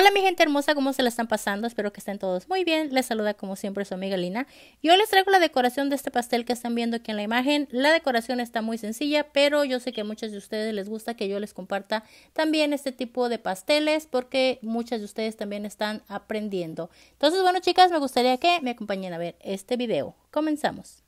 Hola mi gente hermosa, ¿cómo se la están pasando? Espero que estén todos muy bien. Les saluda como siempre su amiga Lina. Yo les traigo la decoración de este pastel que están viendo aquí en la imagen. La decoración está muy sencilla, pero yo sé que a muchos de ustedes les gusta que yo les comparta también este tipo de pasteles porque muchas de ustedes también están aprendiendo. Entonces, bueno chicas, me gustaría que me acompañen a ver este video. Comenzamos.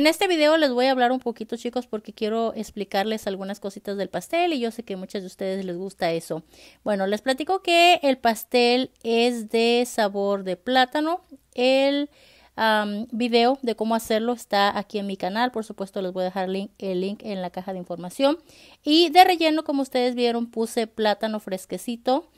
En este video les voy a hablar un poquito chicos porque quiero explicarles algunas cositas del pastel y yo sé que muchas de ustedes les gusta eso. Bueno, les platico que el pastel es de sabor de plátano. El video de cómo hacerlo está aquí en mi canal. Por supuesto les voy a dejar el link en la caja de información. Y de relleno como ustedes vieron puse plátano fresquecito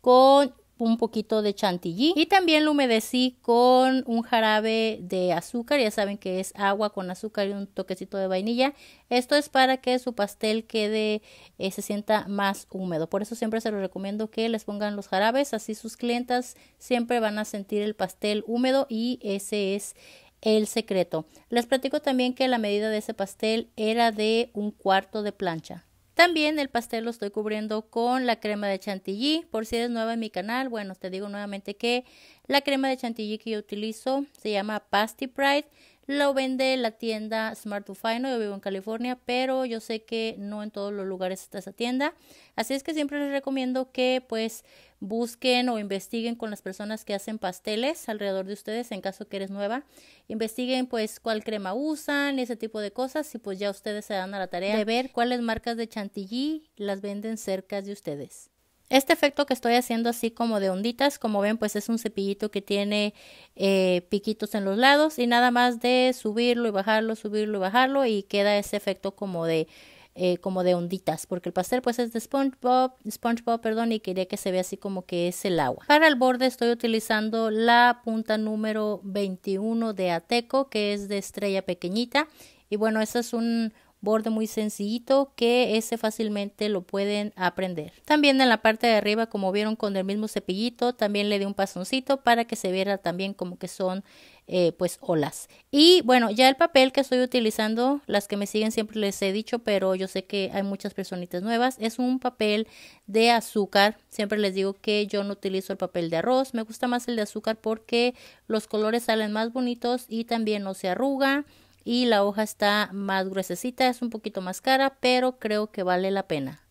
con un poquito de chantilly y también lo humedecí con un jarabe de azúcar, ya saben que es agua con azúcar y un toquecito de vainilla. Esto es para que su pastel quede, eh, se sienta más húmedo. Por eso siempre se los recomiendo que les pongan los jarabes, así sus clientas siempre van a sentir el pastel húmedo y ese es el secreto. Les platico también que la medida de ese pastel era de un cuarto de plancha. También el pastel lo estoy cubriendo con la crema de chantilly. Por si eres nueva en mi canal, bueno, te digo nuevamente que la crema de chantilly que yo utilizo se llama Pasty Pride lo vende la tienda Smart to Fine, Yo vivo en California, pero yo sé que no en todos los lugares está esa tienda. Así es que siempre les recomiendo que pues busquen o investiguen con las personas que hacen pasteles alrededor de ustedes en caso que eres nueva. Investiguen pues cuál crema usan, y ese tipo de cosas y pues ya ustedes se dan a la tarea de ver cuáles marcas de chantilly las venden cerca de ustedes. Este efecto que estoy haciendo así como de onditas, como ven, pues es un cepillito que tiene eh, piquitos en los lados y nada más de subirlo y bajarlo, subirlo y bajarlo y queda ese efecto como de eh, como de onditas, porque el pastel pues es de SpongeBob, SpongeBob, perdón, y quería que se vea así como que es el agua. Para el borde estoy utilizando la punta número 21 de Ateco, que es de estrella pequeñita, y bueno, esa es un, borde muy sencillito que ese fácilmente lo pueden aprender. También en la parte de arriba, como vieron con el mismo cepillito, también le di un pasoncito para que se viera también como que son eh, pues olas. Y bueno, ya el papel que estoy utilizando, las que me siguen siempre les he dicho, pero yo sé que hay muchas personitas nuevas, es un papel de azúcar. Siempre les digo que yo no utilizo el papel de arroz, me gusta más el de azúcar porque los colores salen más bonitos y también no se arruga y la hoja está más gruesecita, es un poquito más cara, pero creo que vale la pena.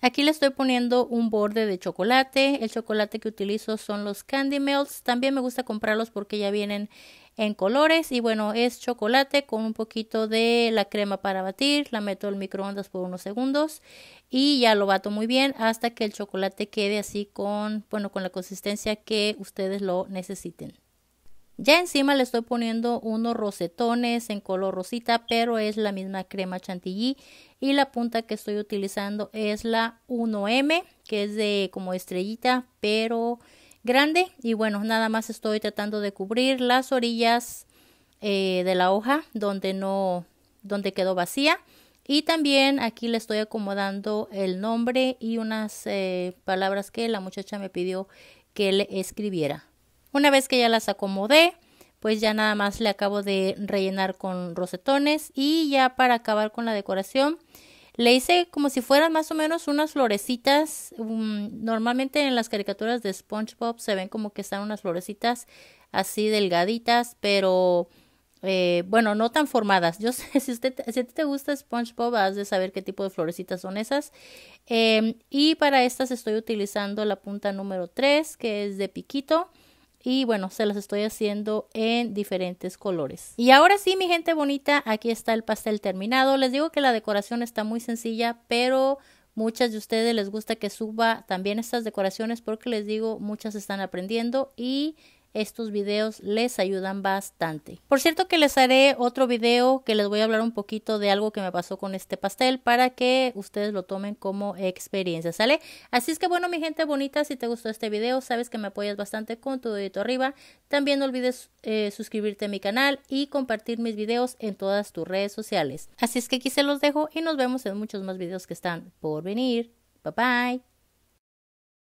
Aquí le estoy poniendo un borde de chocolate. El chocolate que utilizo son los Candy Melts. También me gusta comprarlos porque ya vienen en colores. Y bueno, es chocolate con un poquito de la crema para batir. La meto al microondas por unos segundos y ya lo bato muy bien hasta que el chocolate quede así con, bueno, con la consistencia que ustedes lo necesiten. Ya encima le estoy poniendo unos rosetones en color rosita, pero es la misma crema chantilly. Y la punta que estoy utilizando es la 1M, que es de como estrellita, pero grande. Y bueno, nada más estoy tratando de cubrir las orillas eh, de la hoja donde no, donde quedó vacía. Y también aquí le estoy acomodando el nombre y unas eh, palabras que la muchacha me pidió que le escribiera. Una vez que ya las acomodé, pues ya nada más le acabo de rellenar con rosetones y ya para acabar con la decoración le hice como si fueran más o menos unas florecitas. Mm, normalmente en las caricaturas de SpongeBob se ven como que están unas florecitas así delgaditas, pero eh, bueno, no tan formadas. Yo sé, si, usted, si a ti te gusta SpongeBob, has de saber qué tipo de florecitas son esas. Em, y para estas estoy utilizando la punta número 3, que es de piquito y bueno, se las estoy haciendo en diferentes colores. Y ahora sí, mi gente bonita, aquí está el pastel terminado. Les digo que la decoración está muy sencilla, pero Muchas de ustedes les gusta que suba también estas decoraciones porque les digo, muchas están aprendiendo y estos videos les ayudan bastante. Por cierto que les haré otro video que les voy a hablar un poquito de algo que me pasó con este pastel para que ustedes lo tomen como experiencia, ¿sale? Así es que bueno mi gente bonita, si te gustó este video, sabes que me apoyas bastante con tu dedito arriba. También no olvides eh, suscribirte a mi canal y compartir mis videos en todas tus redes sociales. Así es que aquí se los dejo y nos vemos en muchos más videos que están por venir. Bye bye.